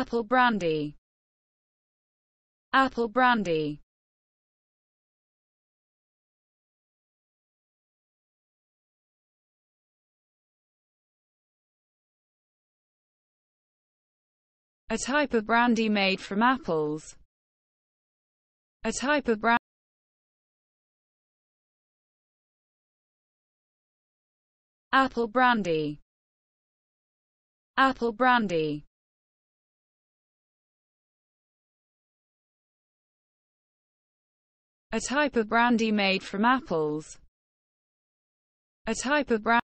apple brandy apple brandy A type of brandy made from apples. A type of brandy. Apple brandy. Apple brandy. a type of brandy made from apples. A type of brandy